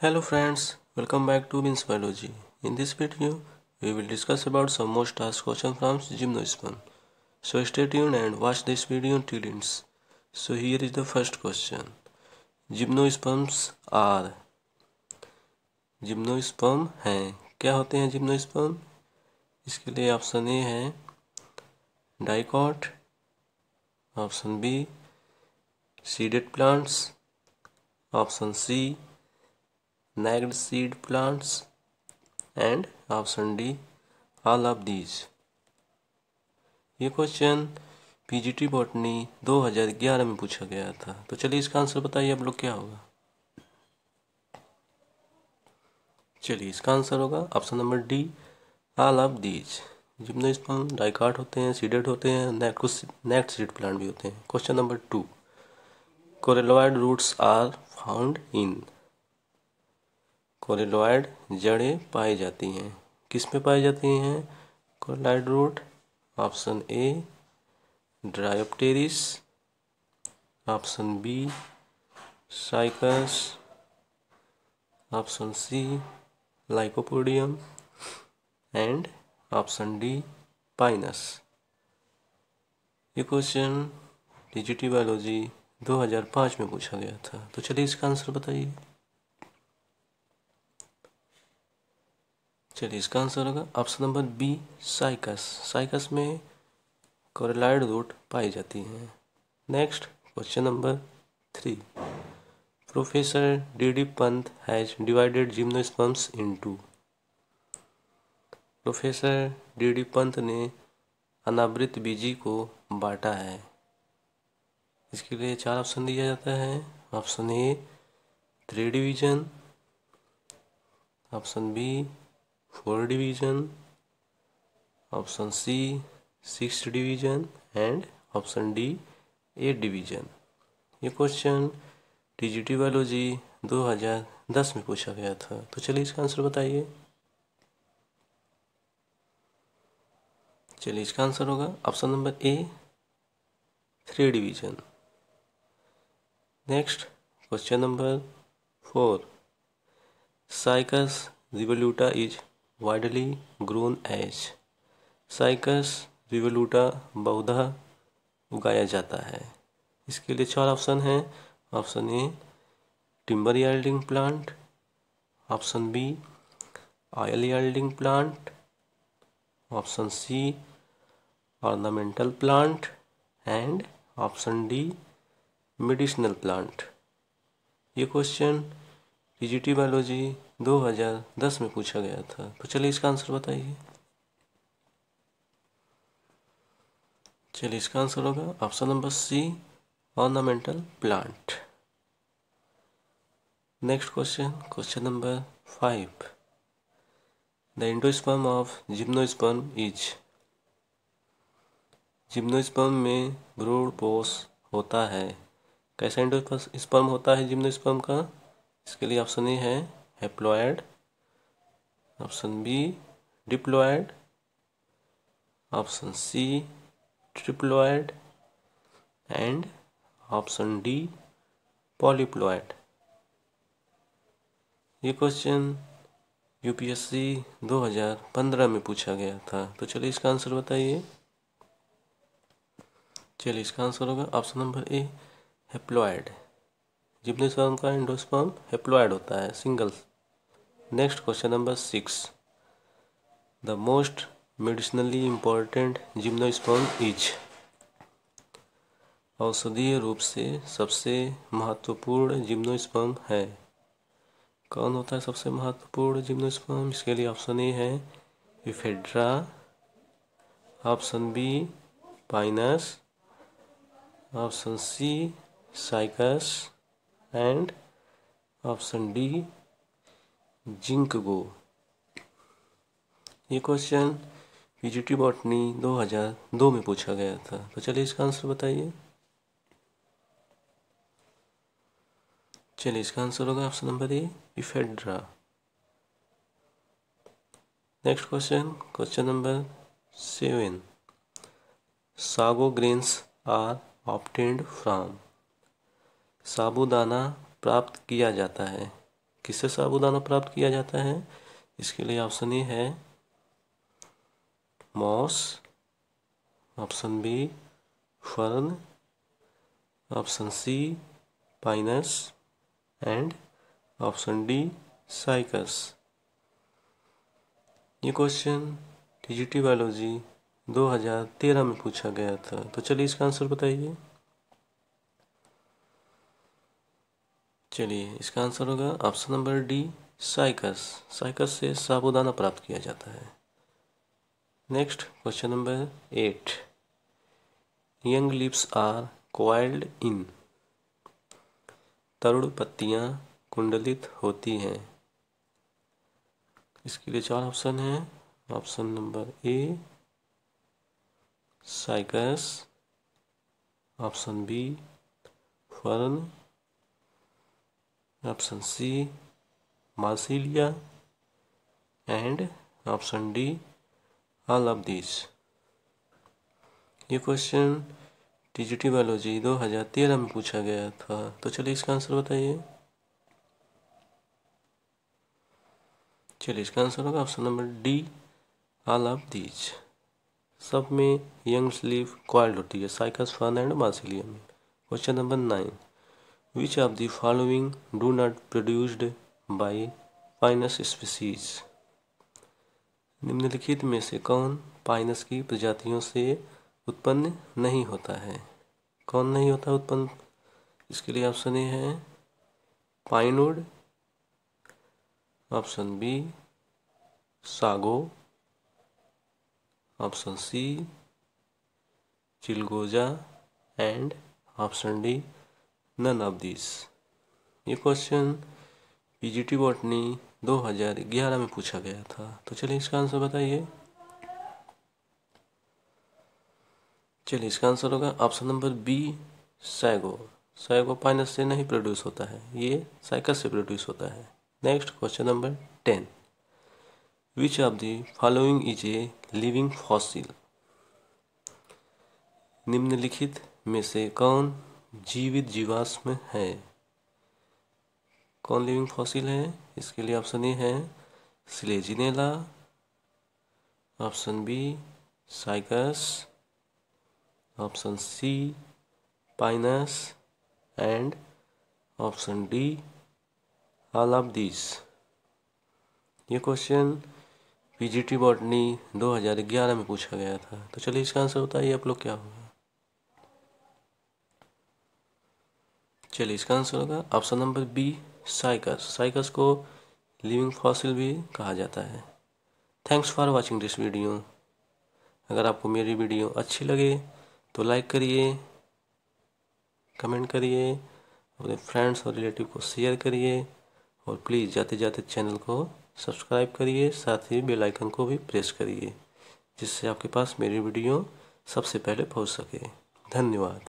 Hello friends, welcome back to Beans Biology. In this video, we will discuss about some most asked question from gymnosperm. So stay tuned and watch this video till ends. So here is the first question. Gymnosperms are Gymnosperm हैं क्या होते हैं gymnosperm? इसके लिए option A है dicot option B seeded plants option C nagged seed plants and option D all of these ये question PGT botany 2011 में पूछा गया था तो चलिए इसका आंसर बताइए आप लोग क्या होगा चलिए इसका आंसर होगा option number D all of these gymnosperm dicot होते हैं सीडेड होते हैं नेक्स्ट सीड प्लांट भी होते हैं question number two coralloid roots are found in coralloid जड़ें पाई जाती हैं किस में पाई जाती हैं coralloid root option A Dryopteris option B Cycas option C Lycopodium and option D Pinus ये क्वेश्चन डिजिटी बायोलॉजी 2005 में पूछा गया था तो चलिए इसका आंसर बताइए चलिए इसका आंसर होगा option number B Cycas Cycas में कोरेलाइड रूट पाई जाती हैं next question number three professor D D Pant has divided gymnosperms into professor D D Pant ने अनावृत बीजी को बांटा है इसके लिए चार ऑप्शन दिया जाता है option A three division option B four division option C six division and option D eight division ये क्वेश्चन डिजिटी बायोलॉजी 2010 में पूछा गया था तो चलिए इसका आंसर बताइए चलिए इसका आंसर होगा option number A three division next question number four Cycas revoluta is widely grown as Cycas revoluta बौधा उगाया जाता है इसके लिए चार ऑप्शन हैं option A timber yielding plant option B oil yielding plant option C ornamental plant and option D medicinal plant ये question PGT biology 2010 में पूछा गया था तो चलिए इसका आंसर बताइए चलिए इसका आंसर होगा option number C ornamental plant next question question number five the endosperm of gymnosperm is gymnosperm में ब्रूड पोष होता है कैसा इंडोस्पर्म होता है जिम्नोस्पर्म का इसके लिए ऑप्शन ए है haploid option B diploid option C triploid and option D polyploid ये क्वेश्चन यूपीएससी 2015 में पूछा गया था तो चलिए इसका आंसर बताइए चलिए इसका आंसर होगा option number A haploid gymnosperm का एंडोस्पर्म हेप्लॉयड होता है single next question number six the most medicinally important gymnosperm is औषधीय रूप से सबसे महत्वपूर्ण जिम्नोस्पर्म है कौन होता है सबसे महत्वपूर्ण जिम्नोस्पर्म इसके लिए ऑप्शन ए है Ephedra option B Pinus option C Cycas and option D ginkgo ये क्वेश्चन पीजीटी बॉटनी 2002 में पूछा गया था तो चलिए इसका आंसर बताइए चलिए इसका आंसर होगा option number A Ephedra next question question number seven sago grains are obtained from साबूदाना प्राप्त किया जाता है किससे साबूदाना प्राप्त किया जाता है इसके लिए ऑप्शन ए है moss option B fern option C Pinus and option D Cycas ये क्वेश्चन डिजिटी बायोलॉजी 2013 में पूछा गया था तो चलिए इसका आंसर बताइए चलिए इसका आंसर होगा option number D Cycas Cycas से साबुदाना प्राप्त किया जाता है next question number eight young leaves are coiled in तरुण पत्तियां कुंडलित होती हैं इसके लिए चार ऑप्शन हैं option number A Cycas option B fern option C Marsilea and option D all of this ये क्वेश्चन डिजिटी बायोलॉजी दो हजार तेरह में पूछा गया था तो चलिए इसका आंसर बताइए चलिए इसका आंसर होगा option number D all of these सब में यंग स्लीव क्वाइल्ड होती है साइकस फन एंड मार्सिलिया में question number nine which are the following do not produced by Pinus species निम्नलिखित में से कौन पाइनस की प्रजातियों से उत्पन्न नहीं होता है कौन नहीं होता उत्पन्न इसके लिए ऑप्शन ए है pinewood option B sago option C चिलगोजा and option D none of these ये क्वेश्चन टी बॉटनी दो हजार ग्यारह में पूछा गया था तो चलिए इसका आंसर बताइए चलिए इसका आंसर होगा option number B sago sago Pinus से नहीं प्रोड्यूस होता है ये साइकस से प्रोड्यूस होता है next question number ten which of the following is a living fossil निम्नलिखित में से कौन जीवित जीवाश्म है कौन लिविंग फॉसिल है इसके लिए ऑप्शन ए है Selaginella option B Cycas option C Pinus and option D all of this ये क्वेश्चन पीजीटी बॉटनी 2011 में पूछा गया था तो चलिए इसका आंसर बताइए आप लोग क्या होगा चलिए इसका आंसर होगा option number B Cycas Cycas को लिविंग फॉसिल भी कहा जाता है thanks for watching this video अगर आपको मेरी वीडियो अच्छी लगे तो लाइक करिए कमेंट करिए अपने फ्रेंड्स और रिलेटिव को शेयर करिए और प्लीज़ जाते जाते चैनल को सब्सक्राइब करिए साथ ही बेल आइकन को भी प्रेस करिए जिससे आपके पास मेरी वीडियो सबसे पहले पहुंच सके धन्यवाद